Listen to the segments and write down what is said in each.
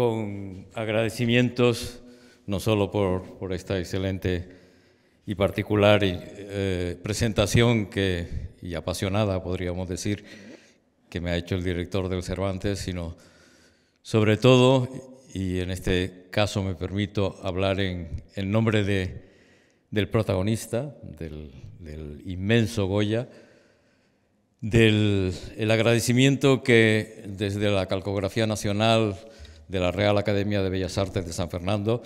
con agradecimientos no solo por, esta excelente y particular eh, presentación que, y apasionada, podríamos decir, que me ha hecho el director del Cervantes, sino sobre todo, y en este caso me permito hablar en, el nombre de, del protagonista, del, inmenso Goya, del el agradecimiento que desde la Calcografía Nacional de la Real Academia de Bellas Artes de San Fernando.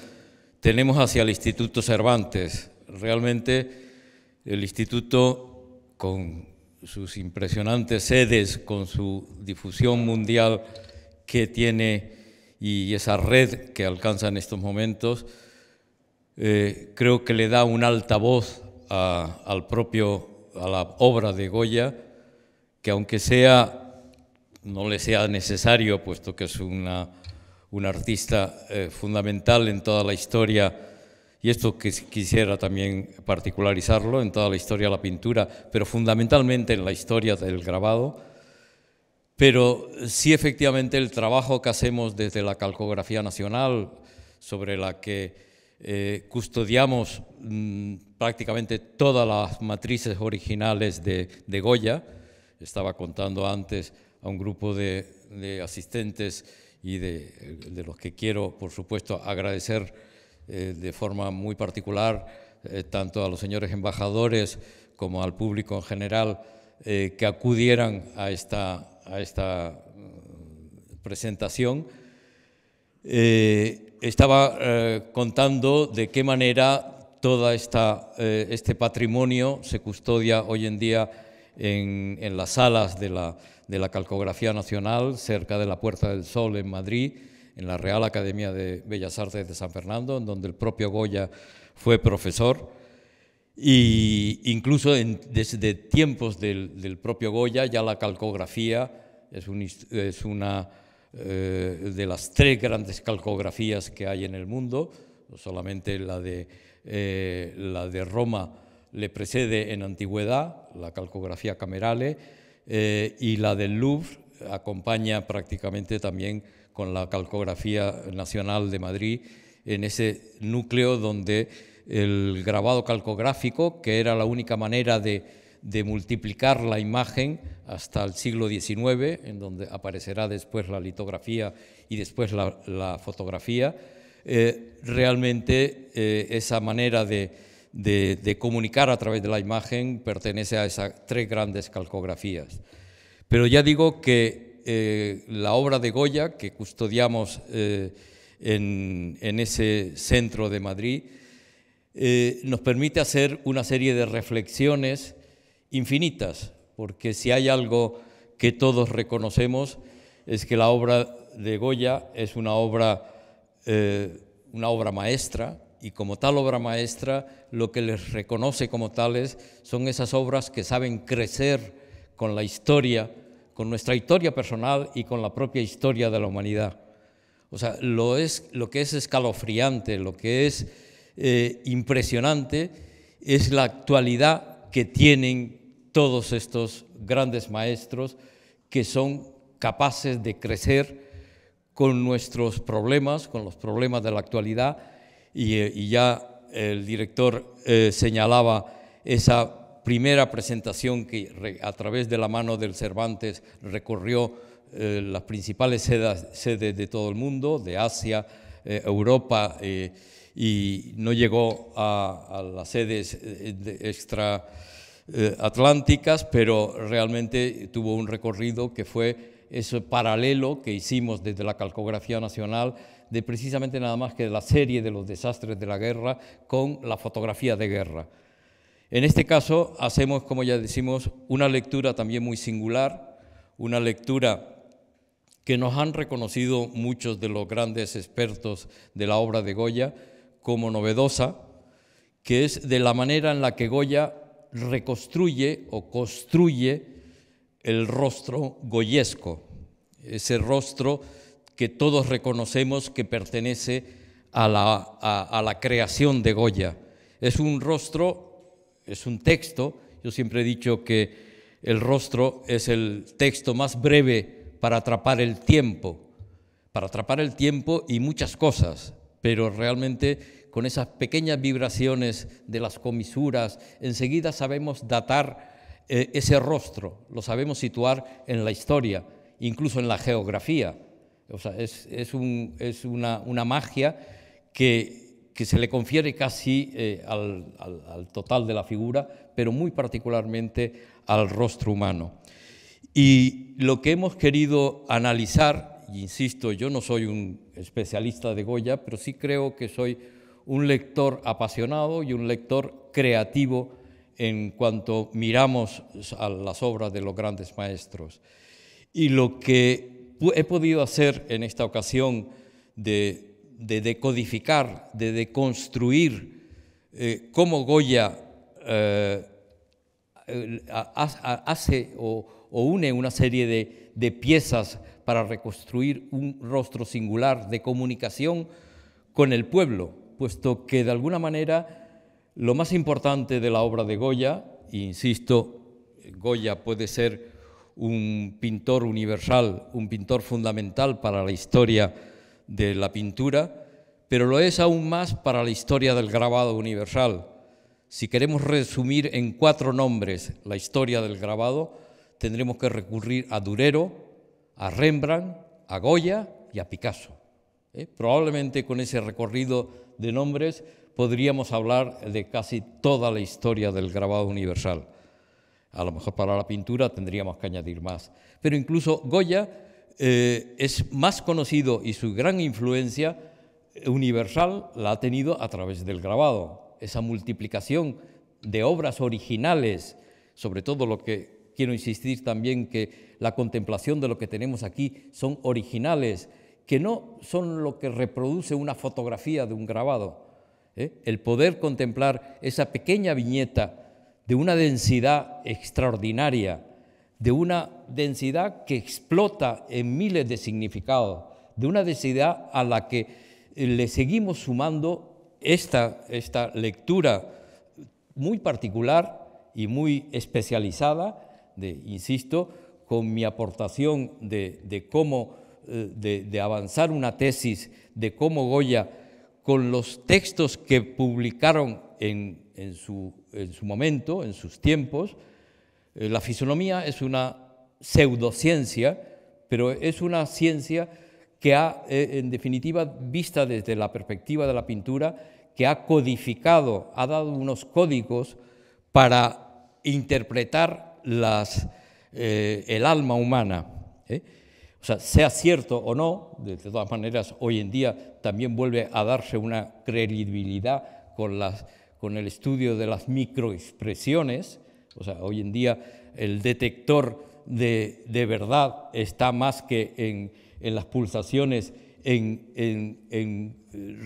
Tenemos hacia el Instituto Cervantes. Realmente el instituto, con sus impresionantes sedes, con su difusión mundial que tiene y esa red que alcanza en estos momentos, eh, creo que le da un altavoz a, al propio, a la obra de Goya, que aunque sea, no le sea necesario, puesto que es una un artista eh, fundamental en toda la historia, y esto que quisiera también particularizarlo, en toda la historia de la pintura, pero fundamentalmente en la historia del grabado, pero sí efectivamente el trabajo que hacemos desde la calcografía nacional, sobre la que eh, custodiamos mm, prácticamente todas las matrices originales de, Goya. Estaba contando antes a un grupo de, de asistentes y de, los que quiero, por supuesto, agradecer eh, de forma muy particular eh, tanto a los señores embajadores como al público en general eh, que acudieran a esta, a esta mm, presentación. estaba contando de qué manera todo este patrimonio se custodia hoy en día en, en las salas de la de la Calcografía Nacional cerca de la Puerta del Sol en Madrid, en la Real Academia de Bellas Artes de San Fernando, en donde el propio Goya fue profesor. Y incluso desde tiempos del, propio Goya ya la calcografía es, una eh, de las tres grandes calcografías que hay en el mundo, solamente la de, eh, la de Roma le precede en antigüedad, la calcografía camerale, eh, y la del Louvre acompaña prácticamente también con la Calcografía Nacional de Madrid en ese núcleo donde el grabado calcográfico, que era la única manera de, multiplicar la imagen hasta el siglo XIX, en donde aparecerá después la litografía y después la, fotografía, eh, realmente eh, esa manera de, de, comunicar a través de la imagen pertenece a esas tres grandes calcografías. Pero ya digo que eh, la obra de Goya, que custodiamos eh, en, ese centro de Madrid, eh, nos permite hacer una serie de reflexiones infinitas, porque si hay algo que todos reconocemos es que la obra de Goya es una obra, una obra maestra, y como tal obra maestra, lo que les reconoce como tales son esas obras que saben crecer con la historia, con nuestra historia personal y con la propia historia de la humanidad. O sea, lo, es, lo que es escalofriante, lo que es eh, impresionante es la actualidad que tienen todos estos grandes maestros que son capaces de crecer con nuestros problemas, con los problemas de la actualidad, eh, y, ya el director eh, señalaba esa primera presentación que a través de la mano del Cervantes recorrió eh, las principales sedes de todo el mundo, de Asia, Europa, y no llegó a, las sedes extraatlánticas, pero realmente tuvo un recorrido que fue ese paralelo que hicimos desde la calcografía nacional de precisamente nada más que de la serie de los desastres de la guerra con la fotografía de guerra. En este caso hacemos, como ya decimos, una lectura también muy singular, una lectura que nos han reconocido muchos de los grandes expertos de la obra de Goya como novedosa, que es de la manera en la que Goya reconstruye o construye el rostro goyesco, ese rostro que todos reconocemos que pertenece a la, creación de Goya. Es un rostro, es un texto, yo siempre he dicho que el rostro es el texto más breve para atrapar el tiempo, para atrapar el tiempo y muchas cosas, pero realmente con esas pequeñas vibraciones de las comisuras, enseguida sabemos datar eh, ese rostro, lo sabemos situar en la historia, incluso en la geografía sea, es, es, una, magia que, se le confiere casi eh, al, total de la figura, pero muy particularmente al rostro humano. Y lo que hemos querido analizar, insisto, yo no soy un especialista de Goya, pero sí creo que soy un lector apasionado y un lector creativo en cuanto miramos a las obras de los grandes maestros. Y lo que he podido hacer en esta ocasión de, decodificar, de deconstruir eh, cómo Goya eh, hace o, une una serie de, de piezas para reconstruir un rostro singular de comunicación con el pueblo, puesto que de alguna manera lo más importante de la obra de Goya, insisto, Goya puede ser un pintor universal, un pintor fundamental para la historia de la pintura, pero lo es aún más para la historia del grabado universal. Si queremos resumir en cuatro nombres la historia del grabado, tendremos que recurrir a Durero, a Rembrandt, a Goya y a Picasso. ¿eh? Probablemente con ese recorrido de nombres podríamos hablar de casi toda la historia del grabado universal. A lo mejor para la pintura tendríamos que añadir más. Pero incluso Goya eh, es más conocido y su gran influencia universal la ha tenido a través del grabado. Esa multiplicación de obras originales, sobre todo lo que quiero insistir también que la contemplación de lo que tenemos aquí son originales, que no son lo que reproduce una fotografía de un grabado. ¿eh? El poder contemplar esa pequeña viñeta de una densidad extraordinaria, de una densidad que explota en miles de significados, de una densidad a la que eh, le seguimos sumando esta, esta lectura muy particular y muy especializada, de, insisto, con mi aportación de, cómo, eh, de, avanzar una tesis de cómo Goya con los textos que publicaron en, su, momento, en sus tiempos. Eh, la fisonomía es una pseudociencia, pero es una ciencia que ha, eh, en definitiva, vista desde la perspectiva de la pintura, que ha codificado, ha dado unos códigos para interpretar eh, el alma humana. O sea, sea cierto o no, de todas maneras, hoy en día también vuelve a darse una credibilidad con, el estudio de las microexpresiones. O sea, hoy en día el detector de, verdad está más que en, las pulsaciones, en,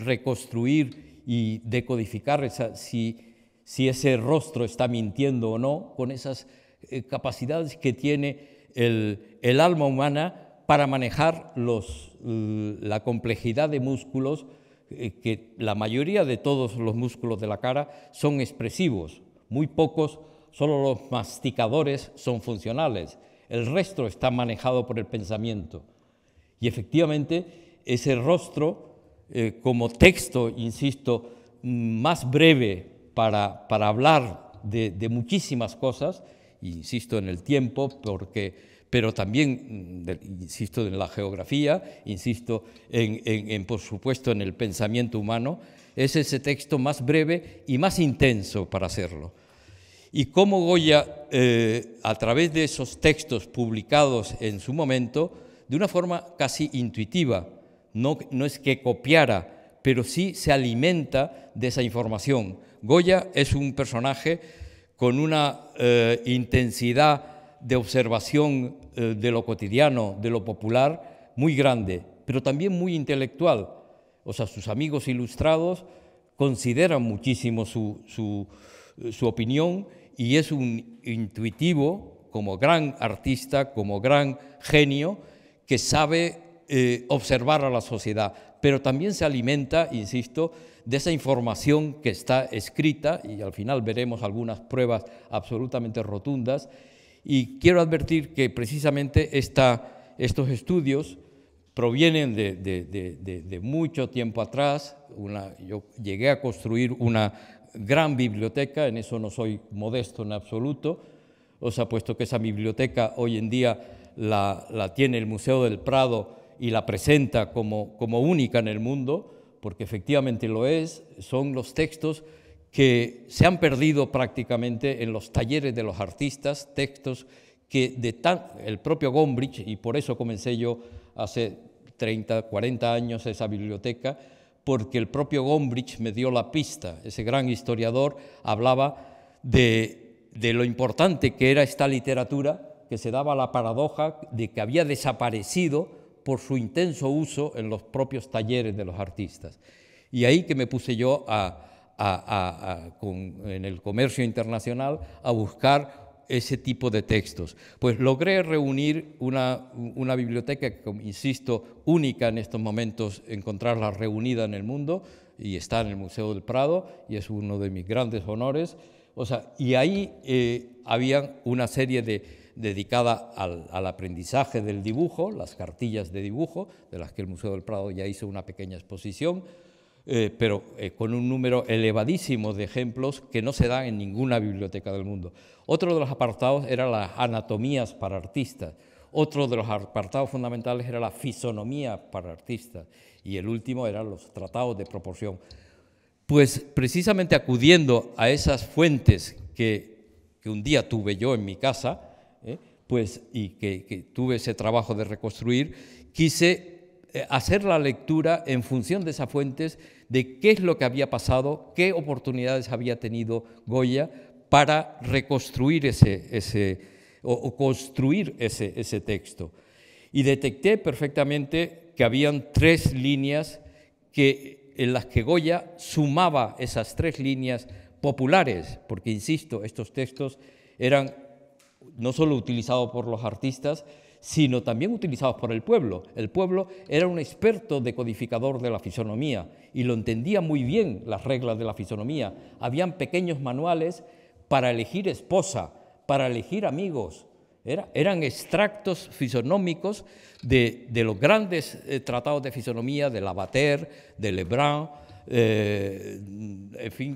reconstruir y decodificar si, si ese rostro está mintiendo o no, con esas eh, capacidades que tiene el alma humana para manejar la complejidad de músculos, eh, que la mayoría de todos los músculos de la cara son expresivos, muy pocos, solo los masticadores son funcionales, el resto está manejado por el pensamiento. Y efectivamente, ese rostro, eh, como texto, insisto, más breve para, para hablar de muchísimas cosas, insisto en el tiempo, porque pero también, mm, insisto, en la geografía, insisto, en, por supuesto, en el pensamiento humano, es ese texto más breve y más intenso para hacerlo. Y cómo Goya, eh, a través de esos textos publicados en su momento, de una forma casi intuitiva, no, no es que copiara, pero sí se alimenta de esa información. Goya es un personaje con una eh, intensidad de observación eh, de lo cotidiano, de lo popular, muy grande, pero también muy intelectual. O sea, sus amigos ilustrados consideran muchísimo su, eh, opinión y es un intuitivo, como gran artista, como gran genio, que sabe eh, observar a la sociedad, pero también se alimenta, insisto, de esa información que está escrita, y al final veremos algunas pruebas absolutamente rotundas, y quiero advertir que precisamente estos estudios provienen de, mucho tiempo atrás. yo llegué a construir una gran biblioteca, en eso no soy modesto en absoluto. Os puesto que esa biblioteca hoy en día la, tiene el Museo del Prado y la presenta como única en el mundo, porque efectivamente lo es, son los textos que se han perdido prácticamente en los talleres de los artistas, textos que de el propio Gombrich, y por eso comencé yo hace 30, 40 años esa biblioteca, porque el propio Gombrich me dio la pista, ese gran historiador hablaba de lo importante que era esta literatura, que se daba la paradoja de que había desaparecido por su intenso uso en los propios talleres de los artistas. Y ahí que me puse yo a, en el comercio internacional a buscar ese tipo de textos. Pues logré reunir una, biblioteca, que, insisto, única en estos momentos, encontrarla reunida en el mundo, y está en el Museo del Prado, y es uno de mis grandes honores. y ahí eh, había una serie dedicada al, aprendizaje del dibujo, las cartillas de dibujo, de las que el Museo del Prado ya hizo una pequeña exposición, eh, pero eh, con un número elevadísimo de ejemplos que no se dan en ninguna biblioteca del mundo. Otro de los apartados era las anatomías para artistas. Otro de los apartados fundamentales era la fisonomía para artistas. Y el último eran los tratados de proporción. Pues precisamente acudiendo a esas fuentes que, un día tuve yo en mi casa, eh, pues, y que tuve ese trabajo de reconstruir, quise eh, hacer la lectura en función de esas fuentes de qué es lo que había pasado, qué oportunidades había tenido Goya para reconstruir ese, o, construir ese, texto. Y detecté perfectamente que habían tres líneas que, en las que Goya sumaba esas tres líneas populares, porque, insisto, estos textos eran no solo utilizados por los artistas, sino también utilizados por el pueblo. El pueblo era un experto decodificador de la fisonomía y lo entendía muy bien las reglas de la fisonomía. Habían pequeños manuales para elegir esposa, para elegir amigos. eran extractos fisonómicos de, los grandes eh, tratados de fisonomía, eh, de Lavater, de Lebrun,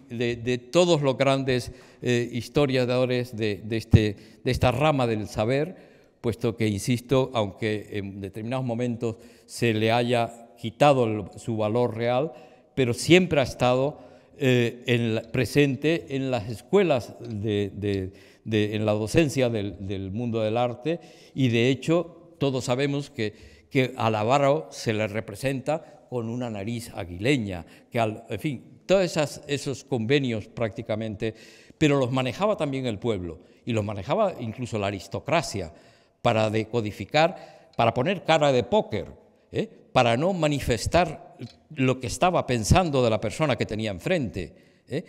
de, todos los grandes eh, historiadores este, de esta rama del saber puesto que, insisto, aunque en determinados momentos se le haya quitado su valor real, pero siempre ha estado eh, presente en las escuelas, en la docencia del, mundo del arte, y de hecho todos sabemos que, que a se le representa con una nariz aguileña, que en fin, todos esos convenios prácticamente, pero los manejaba también el pueblo y los manejaba incluso la aristocracia para decodificar, para poner cara de póker, ¿eh? para no manifestar lo que estaba pensando de la persona que tenía enfrente. ¿eh?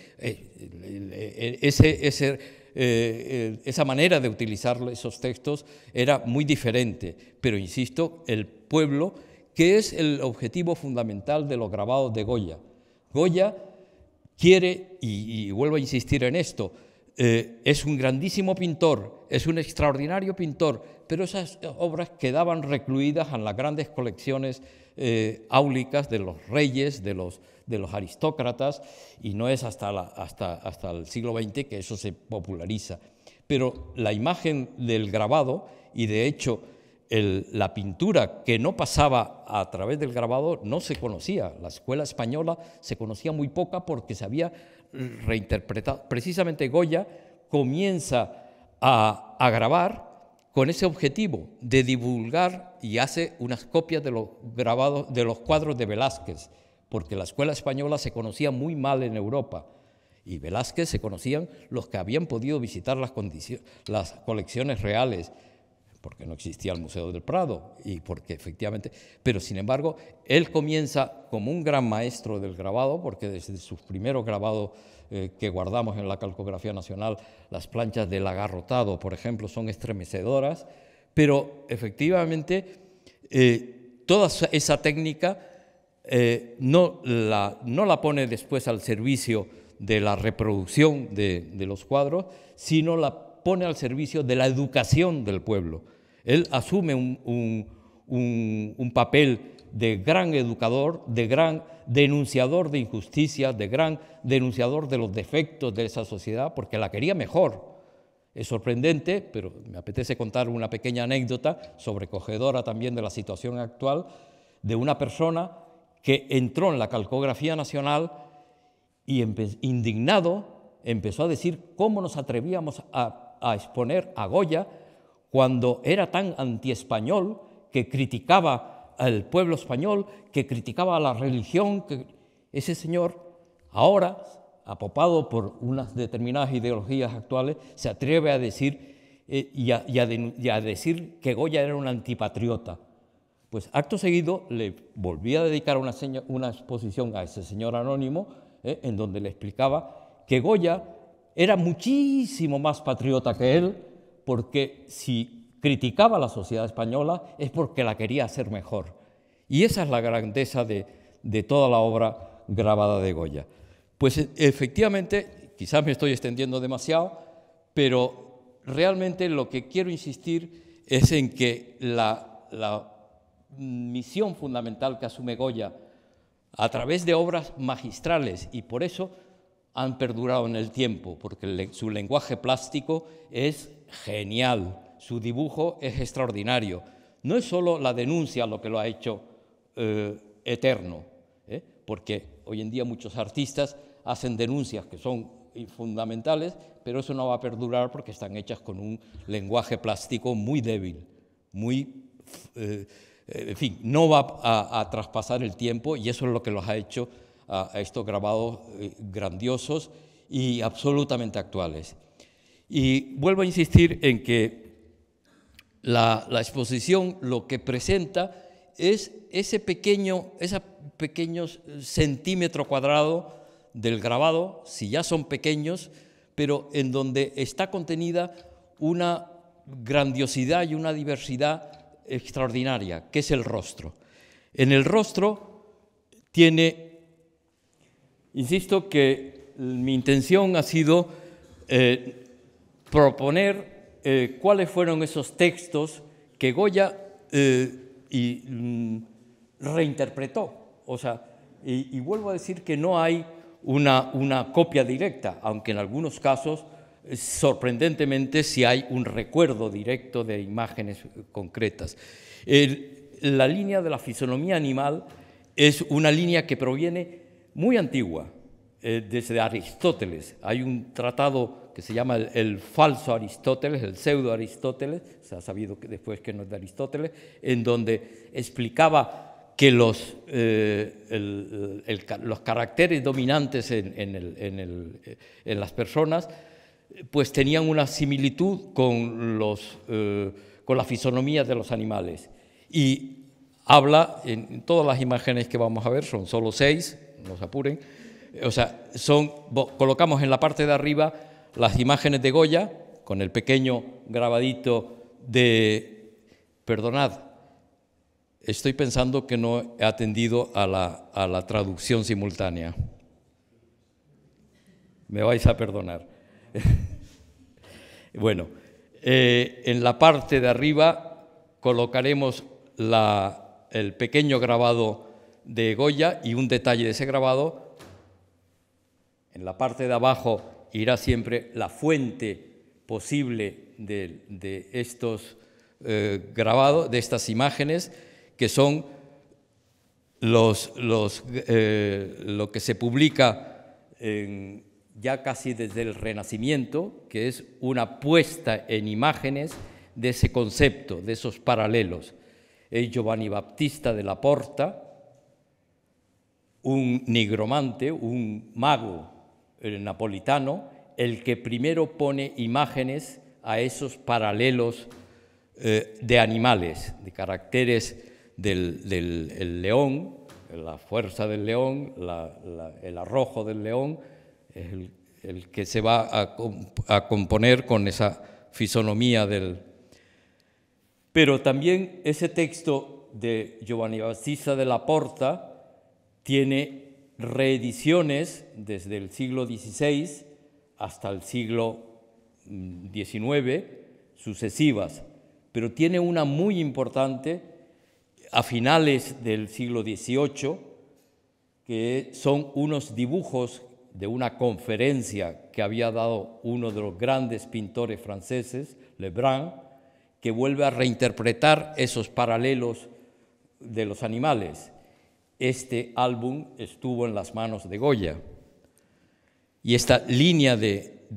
Eh, esa manera de utilizar esos textos era muy diferente, pero insisto, el pueblo, que es el objetivo fundamental de los grabados de Goya. Goya quiere, y, y vuelvo a insistir en esto, eh, es un grandísimo pintor, es un extraordinario pintor, pero esas obras quedaban recluidas en las grandes colecciones eh, áulicas de los reyes, de los, de los aristócratas, y no es hasta, hasta, hasta el siglo XX que eso se populariza. Pero la imagen del grabado, y de hecho la pintura que no pasaba a través del grabado no se conocía. La escuela española se conocía muy poca porque se había reinterpretado. Precisamente Goya comienza a, grabar con ese objetivo de divulgar y hace unas copias de los, grabados, de los cuadros de Velázquez, porque la escuela española se conocía muy mal en Europa y Velázquez se conocían los que habían podido visitar las colecciones reales porque no existía el Museo del Prado y porque efectivamente, pero sin embargo, él comienza como un gran maestro del grabado, porque desde sus primeros grabados eh, que guardamos en la calcografía nacional, las planchas del agarrotado, por ejemplo, son estremecedoras, pero efectivamente eh, toda esa técnica eh, no, la, no la pone después al servicio de la reproducción de, de los cuadros, sino la pone al servicio de la educación del pueblo. Él asume un, un, papel de gran educador, de gran denunciador de injusticias, de gran denunciador de los defectos de esa sociedad, porque la quería mejor. Es sorprendente, pero me apetece contar una pequeña anécdota sobrecogedora también de la situación actual, de una persona que entró en la calcografía nacional y indignado empezó a decir cómo nos atrevíamos a a exponer a Goya cuando era tan antiespañol que criticaba al pueblo español, que criticaba a la religión, que ese señor ahora, apopado por unas determinadas ideologías actuales, se atreve a decir, eh, y, a, decir que Goya era un antipatriota. Pues acto seguido le volvía a dedicar una, exposición a ese señor anónimo eh, en donde le explicaba que Goya era muchísimo más patriota que él, porque si criticaba la sociedad española es porque la quería hacer mejor. Y esa es la grandeza de, toda la obra grabada de Goya. Pues e, efectivamente, quizás me estoy extendiendo demasiado, pero realmente lo que quiero insistir es en que la misión fundamental que asume Goya a través de obras magistrales y por eso han perdurado en el tiempo, porque su lenguaje plástico es genial, su dibujo es extraordinario. No es solo la denuncia lo que lo ha hecho eh, eterno, ¿eh? porque hoy en día muchos artistas hacen denuncias que son fundamentales, pero eso no va a perdurar porque están hechas con un lenguaje plástico muy débil, muy... Eh, en fin, no va a, a, traspasar el tiempo y eso es lo que los ha hecho a, estos grabados eh, grandiosos y absolutamente actuales. Y vuelvo a insistir en que la, exposición lo que presenta es ese pequeño, centímetro cuadrado del grabado, si ya son pequeños, pero en donde está contenida una grandiosidad y una diversidad extraordinaria, que es el rostro. En el rostro tiene Insisto que mi intención ha sido eh, proponer eh, cuáles fueron esos textos que Goya eh, mm, reinterpretó. O sea, y, vuelvo a decir que no hay una, copia directa, aunque en algunos casos sorprendentemente sí hay un recuerdo directo de imágenes concretas. la línea de la fisonomía animal es una línea que proviene muy antigua, eh, desde Aristóteles. Hay un tratado que se llama el, falso Aristóteles, el pseudo Aristóteles, se ha sabido que después que no es de Aristóteles, en donde explicaba que los, eh, los caracteres dominantes eh, en, las personas pues tenían una similitud con, los, con la fisonomía de los animales. Y habla, en todas las imágenes que vamos a ver, son solo seis, nos apuren. O sea, son, colocamos en la parte de arriba las imágenes de Goya, con el pequeño grabadito de, perdonad, estoy pensando que no he atendido a la, a la traducción simultánea. Me vais a perdonar. bueno, eh, en la parte de arriba colocaremos la, el pequeño grabado de Goya y un detalle de ese grabado, en la parte de abajo irá siempre la fuente posible de, estos eh, grabados, de estas imágenes, que son los, eh, lo que se publica ya casi desde el Renacimiento, que es una puesta en imágenes de ese concepto, de esos paralelos. Es eh, Giovanni baptista de la Porta, un nigromante, un mago eh, napolitano, el que primero pone imágenes a esos paralelos eh, de animales, de caracteres del, león, la fuerza del león, el arrojo del león, el, que se va a, componer con esa fisonomía del... Pero también ese texto de Giovanni Battista de la Porta, tiene reediciones desde el siglo XVI hasta el siglo XIX mm, sucesivas, pero tiene una muy importante a finales del siglo XVIII, que son unos dibujos de una conferencia que había dado uno de los grandes pintores franceses, Lebrun, que vuelve a reinterpretar esos paralelos de los animales este álbum estuvo en las manos de Goya. Y esta línea de,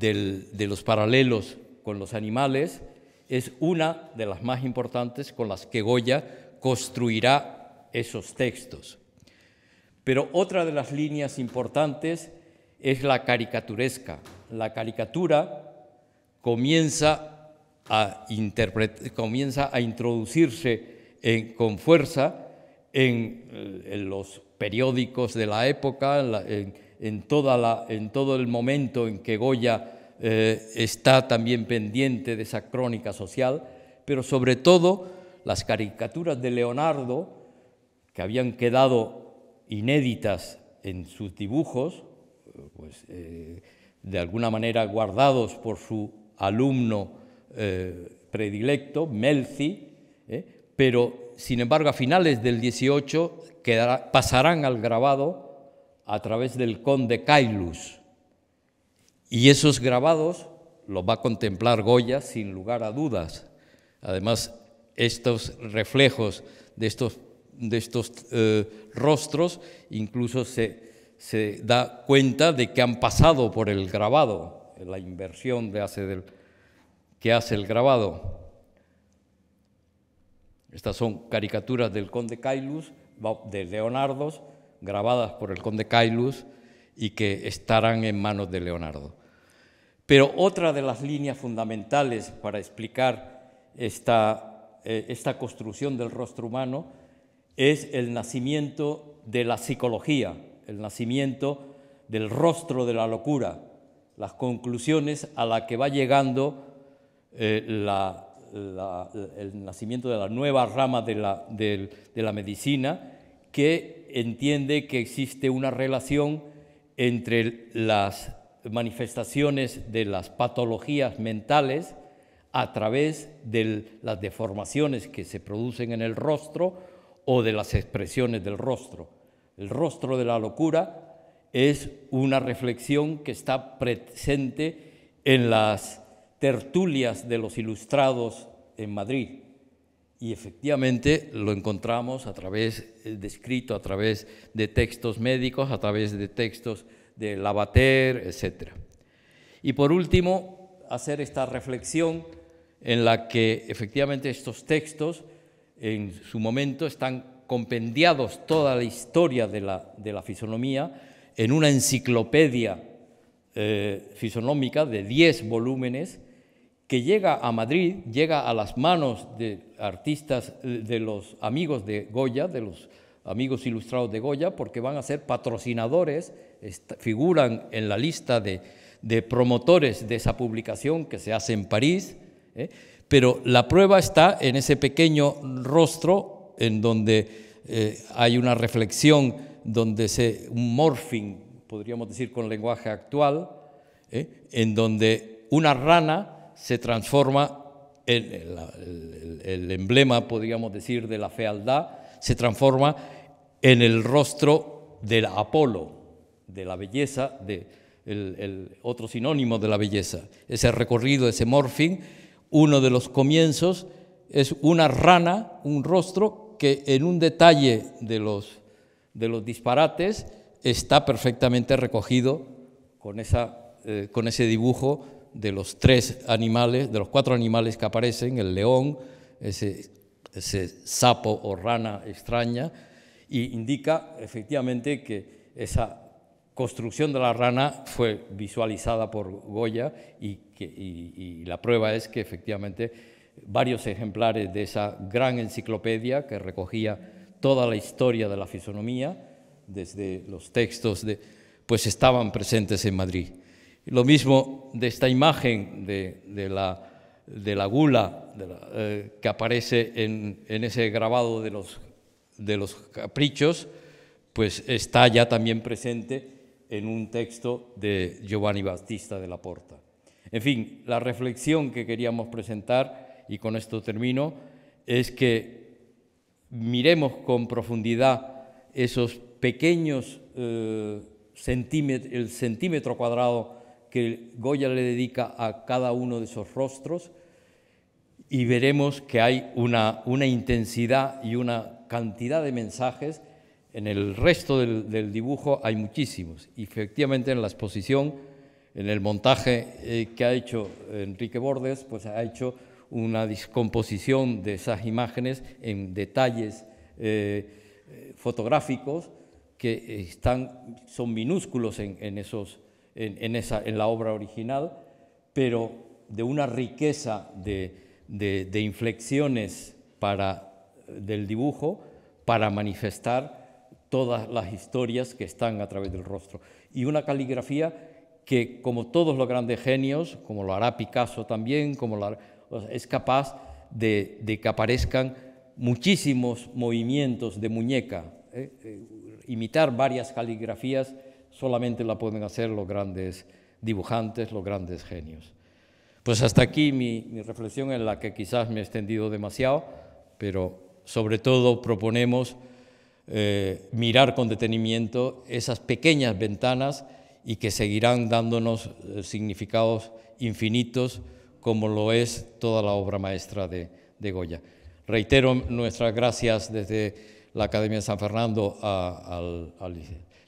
los paralelos con los animales es una de las más importantes con las que Goya construirá esos textos. Pero otra de las líneas importantes es la caricaturesca. La caricatura comienza a, introducirse eh, con fuerza eh, en, los periódicos de la época, en, en, todo el momento en que Goya eh, está también pendiente de esa crónica social, pero sobre todo las caricaturas de Leonardo, que habían quedado inéditas en sus dibujos, pues, eh, de alguna manera guardados por su alumno predilecto, Melzi, pero sin embargo, a finales del 18 pasarán al grabado a través del conde Cailus. Y esos grabados los va a contemplar Goya sin lugar a dudas. Además, estos reflejos de estos, de estos eh, rostros incluso se, da cuenta de que han pasado por el grabado, la inversión que hace el grabado. Estas son caricaturas del conde Caylus, de Leonardos, grabadas por el conde Caylus y que estarán en manos de Leonardo. Pero otra de las líneas fundamentales para explicar esta, eh, esta construcción del rostro humano es el nacimiento de la psicología, el nacimiento del rostro de la locura, las conclusiones a las que va llegando eh, la el nacimiento de la nueva rama de la, de la medicina que entiende que existe una relación entre las manifestaciones de las patologías mentales a través de las deformaciones que se producen en el rostro o de las expresiones del rostro. El rostro de la locura es una reflexión que está presente en las tertulias de los ilustrados en Madrid. Y efectivamente lo encontramos a través, eh, descrito a través de textos médicos, a través de textos de Lavater, etc. Y por último, hacer esta reflexión en la que efectivamente estos textos en su momento están compendiados toda la historia de la, fisonomía en una enciclopedia eh, fisonómica de 10 volúmenes que llega a Madrid, llega a las manos de artistas, de los amigos de Goya, de los amigos ilustrados de Goya, porque van a ser patrocinadores, figuran en la lista de, promotores de esa publicación que se hace en París, ¿eh? pero la prueba está en ese pequeño rostro en donde eh, hay una reflexión, donde se, un morphing, podríamos decir con lenguaje actual, ¿eh? en donde una rana se transforma en el, emblema, podríamos decir, de la fealdad, se transforma en el rostro del Apolo, de la belleza, de el, otro sinónimo de la belleza. Ese recorrido, ese morfín, uno de los comienzos es una rana, un rostro que en un detalle de los, de los disparates está perfectamente recogido con, esa, eh, con ese dibujo de los tres animales, de los cuatro animales que aparecen, el león, ese, sapo o rana extraña, y indica efectivamente que esa construcción de la rana fue visualizada por Goya y, que, la prueba es que efectivamente varios ejemplares de esa gran enciclopedia que recogía toda la historia de la fisonomía, desde los textos, de, pues estaban presentes en Madrid. Lo mismo de esta imagen de, la, gula eh, que aparece en, ese grabado de los, caprichos, pues está ya también presente en un texto de Giovanni Battista de la Porta. En fin, la reflexión que queríamos presentar, y con esto termino, es que miremos con profundidad esos pequeños eh, centímetros, el centímetro cuadrado que Goya le dedica a cada uno de esos rostros y veremos que hay una, una intensidad y una cantidad de mensajes. En el resto del, dibujo hay muchísimos y efectivamente en la exposición, en el montaje eh, que ha hecho Enrique Bordes, pues ha hecho una descomposición de esas imágenes en detalles eh, eh, fotográficos que están, son minúsculos en esos en, la obra original, pero de una riqueza de, inflexiones del dibujo para manifestar todas las historias que están a través del rostro. Y una caligrafía que, como todos los grandes genios, como lo hará Picasso también, como es capaz de, que aparezcan muchísimos movimientos de muñeca, ¿eh? Eh, imitar varias caligrafías solamente la pueden hacer los grandes dibujantes, los grandes genios. Pues hasta aquí mi, reflexión en la que quizás me he extendido demasiado, pero sobre todo proponemos eh, mirar con detenimiento esas pequeñas ventanas y que seguirán dándonos eh, significados infinitos como lo es toda la obra maestra de, Goya. Reitero nuestras gracias desde la Academia de San Fernando al, al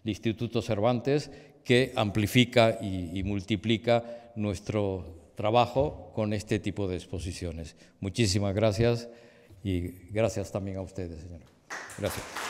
el Instituto Cervantes, que amplifica y, multiplica nuestro trabajo con este tipo de exposiciones. Muchísimas gracias y gracias también a ustedes, señora. Gracias.